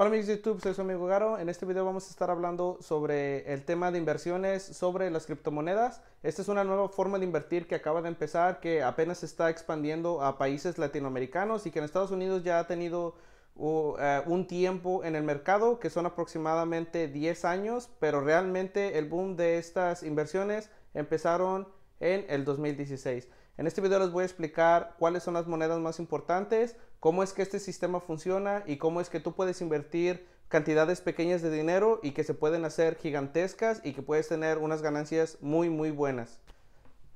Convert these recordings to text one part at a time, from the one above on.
Hola amigos de YouTube, soy su amigo Garo. En este video vamos a estar hablando sobre el tema de inversiones, sobre las criptomonedas. Esta es una nueva forma de invertir que acaba de empezar, que apenas se está expandiendo a países latinoamericanos y que en Estados Unidos ya ha tenido uh, eh, un tiempo en el mercado, que son aproximadamente 10 años, pero realmente el boom de estas inversiones empezaron en el 2016. En este video les voy a explicar cuáles son las monedas más importantes, cómo es que este sistema funciona y cómo es que tú puedes invertir cantidades pequeñas de dinero y que se pueden hacer gigantescas y que puedes tener unas ganancias muy muy buenas.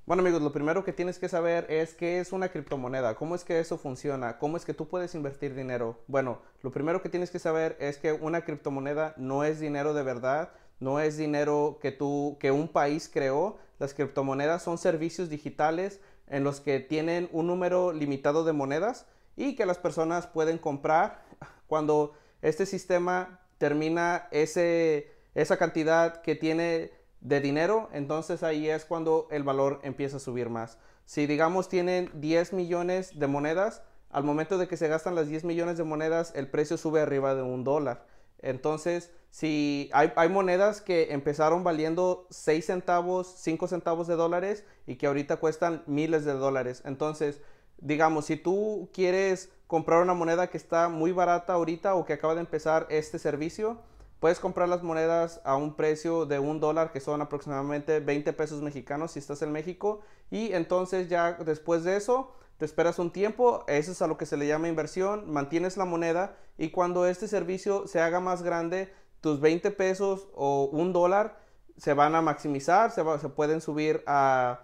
Bueno amigos, lo primero que tienes que saber es qué es una criptomoneda, cómo es que eso funciona, cómo es que tú puedes invertir dinero. Bueno, lo primero que tienes que saber es que una criptomoneda no es dinero de verdad, no es dinero que tú que un país creó. Las criptomonedas son servicios digitales en los que tienen un número limitado de monedas y que las personas pueden comprar cuando este sistema termina ese, esa cantidad que tiene de dinero, entonces ahí es cuando el valor empieza a subir más. Si digamos tienen 10 millones de monedas, al momento de que se gastan las 10 millones de monedas, el precio sube arriba de un dólar. Entonces, si hay, hay monedas que empezaron valiendo 6 centavos, 5 centavos de dólares y que ahorita cuestan miles de dólares. Entonces, digamos, si tú quieres comprar una moneda que está muy barata ahorita o que acaba de empezar este servicio, puedes comprar las monedas a un precio de un dólar, que son aproximadamente 20 pesos mexicanos si estás en México. Y entonces ya después de eso, te esperas un tiempo, eso es a lo que se le llama inversión, mantienes la moneda y cuando este servicio se haga más grande, tus 20 pesos o un dólar se van a maximizar, se, se pueden subir a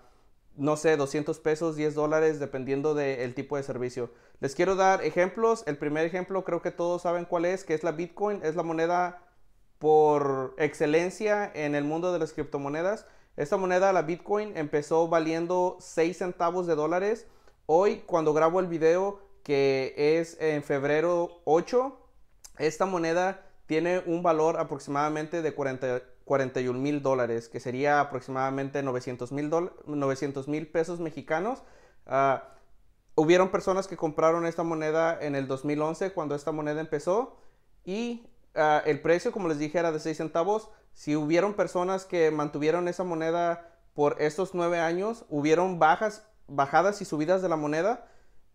no sé, 200 pesos, 10 dólares, dependiendo del tipo de servicio. Les quiero dar ejemplos. El primer ejemplo creo que todos saben cuál es, que es la Bitcoin. Es la moneda por excelencia en el mundo de las criptomonedas. Esta moneda, la Bitcoin, empezó valiendo 6 centavos de dólares. Hoy, cuando grabo el video, que es en febrero 8, esta moneda tiene un valor aproximadamente de 40, 41 mil dólares, que sería aproximadamente 900 mil pesos mexicanos. Ah, hubieron personas que compraron esta moneda en el 2011 cuando esta moneda empezó y ah, el precio, como les dije, era de 6 centavos. Si hubieron personas que mantuvieron esa moneda por estos 9 años, hubieron bajas, bajadas y subidas de la moneda.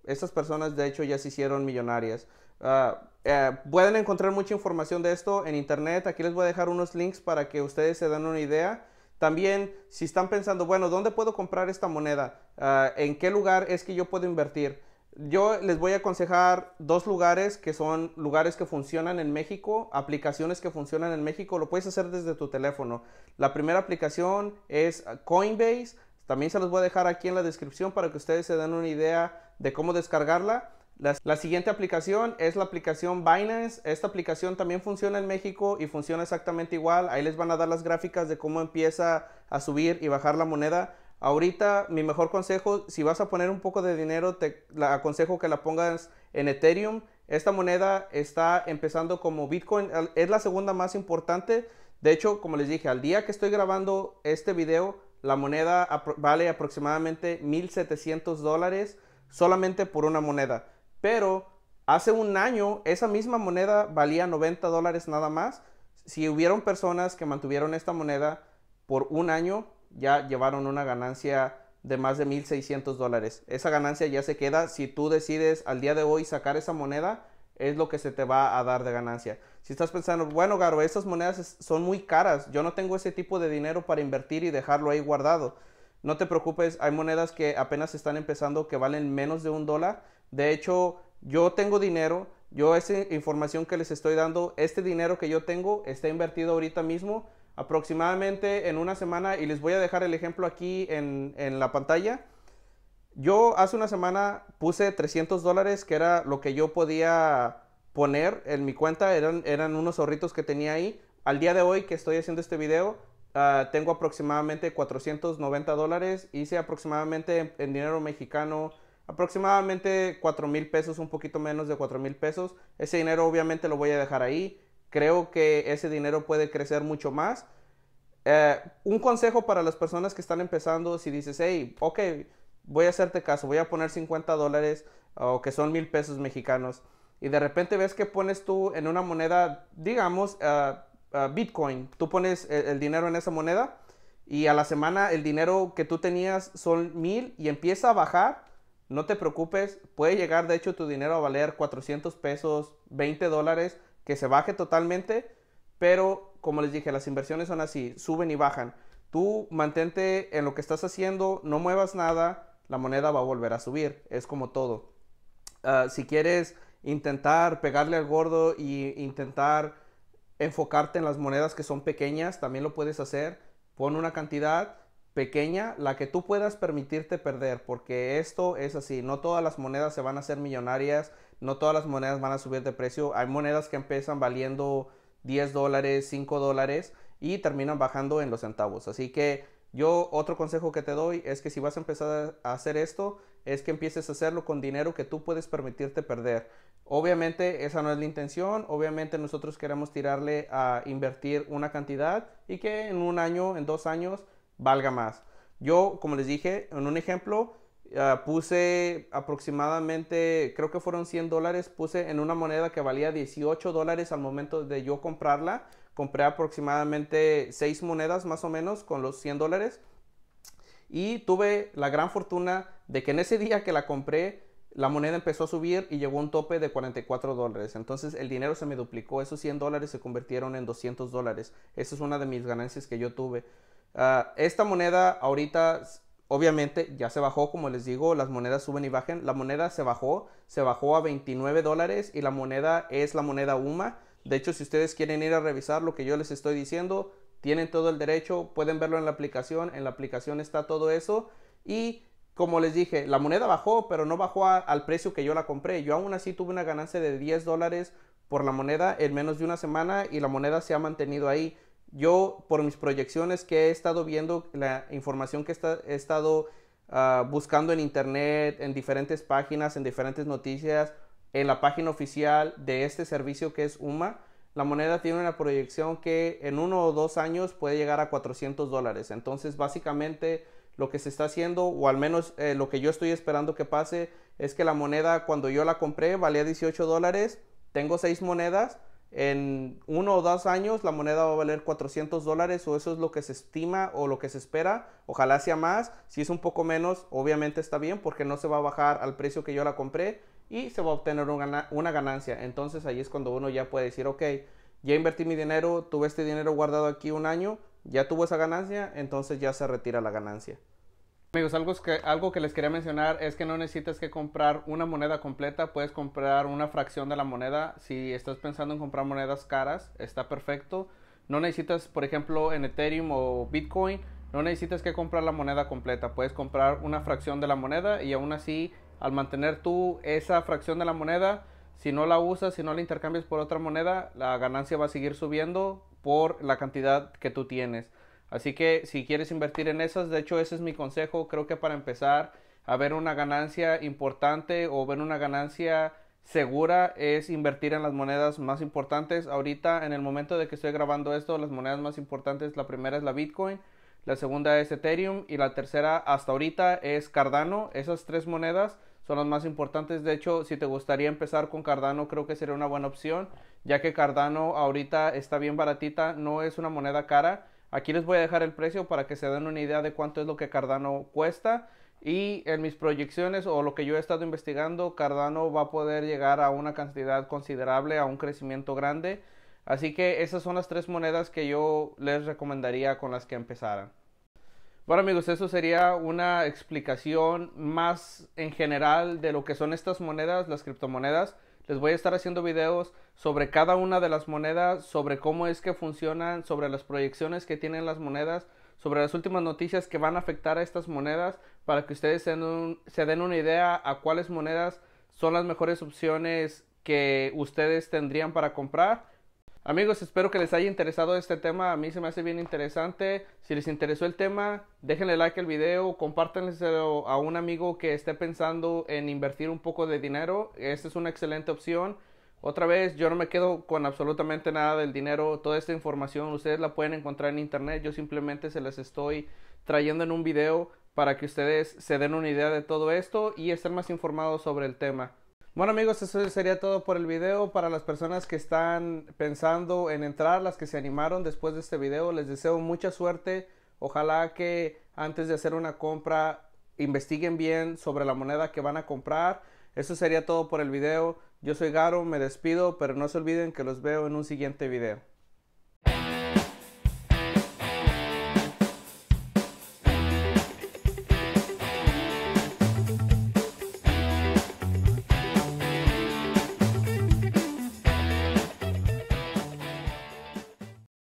Estas personas, de hecho, ya se hicieron millonarias. Ah, eh, pueden encontrar mucha información de esto en internet. Aquí les voy a dejar unos links para que ustedes se den una idea. También, si están pensando, bueno, ¿dónde puedo comprar esta moneda? Ah, ¿En qué lugar es que yo puedo invertir? Yo les voy a aconsejar dos lugares que son lugares que funcionan en México, aplicaciones que funcionan en México. Lo puedes hacer desde tu teléfono. La primera aplicación es Coinbase. También se los voy a dejar aquí en la descripción para que ustedes se den una idea de cómo descargarla. La, siguiente aplicación es la aplicación Binance. Esta aplicación también funciona en México y funciona exactamente igual. Ahí les van a dar las gráficas de cómo empieza a subir y bajar la moneda. Ahorita mi mejor consejo, si vas a poner un poco de dinero, te aconsejo que la pongas en Ethereum. Esta moneda está empezando como Bitcoin. Es la segunda más importante. De hecho, como les dije, al día que estoy grabando este video, la moneda vale aproximadamente 1.700 dólares solamente por una moneda pero hace un año esa misma moneda valía 90 dólares nada más. Si hubieron personas que mantuvieron esta moneda por un año, ya llevaron una ganancia de más de 1.600 dólares. Esa ganancia ya se queda. Si tú decides al día de hoy sacar esa moneda, es lo que se te va a dar de ganancia. Si estás pensando, bueno, Garo, estas monedas son muy caras, yo no tengo ese tipo de dinero para invertir y dejarlo ahí guardado. No te preocupes, hay monedas que apenas están empezando que valen menos de un dólar de hecho, yo tengo dinero, yo esa información que les estoy dando, este dinero que yo tengo está invertido ahorita mismo aproximadamente en una semana y les voy a dejar el ejemplo aquí en, la pantalla. Yo hace una semana puse 300 dólares, que era lo que yo podía poner en mi cuenta, eran, eran unos ahorritos que tenía ahí. Al día de hoy que estoy haciendo este video, ah, tengo aproximadamente 490 dólares, hice aproximadamente en dinero mexicano aproximadamente 4 mil pesos, un poquito menos de 4 mil pesos. Ese dinero obviamente lo voy a dejar ahí. Creo que ese dinero puede crecer mucho más. Eh, un consejo para las personas que están empezando, si dices, hey, ok, voy a hacerte caso, voy a poner 50 dólares o que son mil pesos mexicanos y de repente ves que pones tú en una moneda, digamos, eh, eh, Bitcoin, tú pones el, el dinero en esa moneda y a la semana el dinero que tú tenías son mil y empieza a bajar no te preocupes, puede llegar de hecho tu dinero a valer 400 pesos, 20 dólares, que se baje totalmente, pero como les dije, las inversiones son así, suben y bajan. Tú mantente en lo que estás haciendo, no muevas nada, la moneda va a volver a subir, es como todo. Ah, si quieres intentar pegarle al gordo y intentar enfocarte en las monedas que son pequeñas, también lo puedes hacer. Pon una cantidad pequeña, la que tú puedas permitirte perder, porque esto es así, no todas las monedas se van a hacer millonarias, no todas las monedas van a subir de precio, hay monedas que empiezan valiendo 10 dólares, 5 dólares y terminan bajando en los centavos, así que yo otro consejo que te doy es que si vas a empezar a hacer esto, es que empieces a hacerlo con dinero que tú puedes permitirte perder. Obviamente esa no es la intención, obviamente nosotros queremos tirarle a invertir una cantidad y que en un año, en dos años, valga más. Yo, como les dije, en un ejemplo, eh, puse aproximadamente, creo que fueron 100 dólares, puse en una moneda que valía 18 dólares al momento de yo comprarla. Compré aproximadamente 6 monedas más o menos con los 100 dólares. Y tuve la gran fortuna de que en ese día que la compré, la moneda empezó a subir y llegó a un tope de 44 dólares. Entonces el dinero se me duplicó. Esos 100 dólares se convirtieron en 200 dólares. Esa es una de mis ganancias que yo tuve. Ah, esta moneda ahorita, obviamente, ya se bajó, como les digo, las monedas suben y bajen La moneda se bajó, se bajó a 29 dólares y la moneda es la moneda UMA. De hecho, si ustedes quieren ir a revisar lo que yo les estoy diciendo, tienen todo el derecho, pueden verlo en la aplicación, en la aplicación está todo eso y como les dije, la moneda bajó, pero no bajó al precio que yo la compré. Yo aún así tuve una ganancia de 10 dólares por la moneda en menos de una semana y la moneda se ha mantenido ahí yo por mis proyecciones que he estado viendo, la información que he estado ah, buscando en internet, en diferentes páginas, en diferentes noticias, en la página oficial de este servicio que es UMA, la moneda tiene una proyección que en uno o dos años puede llegar a 400 dólares. Entonces, básicamente, lo que se está haciendo, o al menos eh, lo que yo estoy esperando que pase, es que la moneda cuando yo la compré valía 18 dólares, tengo seis monedas, en uno o dos años la moneda va a valer 400 dólares o eso es lo que se estima o lo que se espera. Ojalá sea más. Si es un poco menos, obviamente está bien porque no se va a bajar al precio que yo la compré y se va a obtener una ganancia. Entonces ahí es cuando uno ya puede decir, ok, ya invertí mi dinero, tuve este dinero guardado aquí un año, ya tuvo esa ganancia, entonces ya se retira la ganancia. Amigos, algo que, les quería mencionar es que no necesitas que comprar una moneda completa, puedes comprar una fracción de la moneda. Si estás pensando en comprar monedas caras, está perfecto. No necesitas, por ejemplo, en Ethereum o Bitcoin, no necesitas que comprar la moneda completa, puedes comprar una fracción de la moneda y aún así, al mantener tú esa fracción de la moneda, si no la usas, si no la intercambias por otra moneda, la ganancia va a seguir subiendo por la cantidad que tú tienes. Así que si quieres invertir en esas, de hecho ese es mi consejo, creo que para empezar a ver una ganancia importante o ver una ganancia segura es invertir en las monedas más importantes. Ahorita en el momento de que estoy grabando esto, las monedas más importantes, la primera es la Bitcoin, la segunda es Ethereum y la tercera hasta ahorita es Cardano. Esas tres monedas son las más importantes. De hecho, si te gustaría empezar con Cardano, creo que sería una buena opción, ya que Cardano ahorita está bien baratita, no es una moneda cara. Aquí les voy a dejar el precio para que se den una idea de cuánto es lo que Cardano cuesta. Y en mis proyecciones o lo que yo he estado investigando, Cardano va a poder llegar a una cantidad considerable, a un crecimiento grande. Así que esas son las tres monedas que yo les recomendaría con las que empezaran. Bueno amigos, eso sería una explicación más en general de lo que son estas monedas, las criptomonedas. Les voy a estar haciendo videos sobre cada una de las monedas, sobre cómo es que funcionan, sobre las proyecciones que tienen las monedas, sobre las últimas noticias que van a afectar a estas monedas, para que ustedes se den, una idea a cuáles monedas son las mejores opciones que ustedes tendrían para comprar Amigos, espero que les haya interesado este tema. A mí se me hace bien interesante. Si les interesó el tema, déjenle like al video, compártenselo a un amigo que esté pensando en invertir un poco de dinero. Esta es una excelente opción. Otra vez, yo no me quedo con absolutamente nada del dinero. Toda esta información ustedes la pueden encontrar en internet. Yo simplemente se las estoy trayendo en un video para que ustedes se den una idea de todo esto y estén más informados sobre el tema. Bueno amigos, eso sería todo por el video. Para las personas que están pensando en entrar, las que se animaron después de este video, les deseo mucha suerte. Ojalá que antes de hacer una compra investiguen bien sobre la moneda que van a comprar. Eso sería todo por el video. Yo soy Garo, me despido, pero no se olviden que los veo en un siguiente video.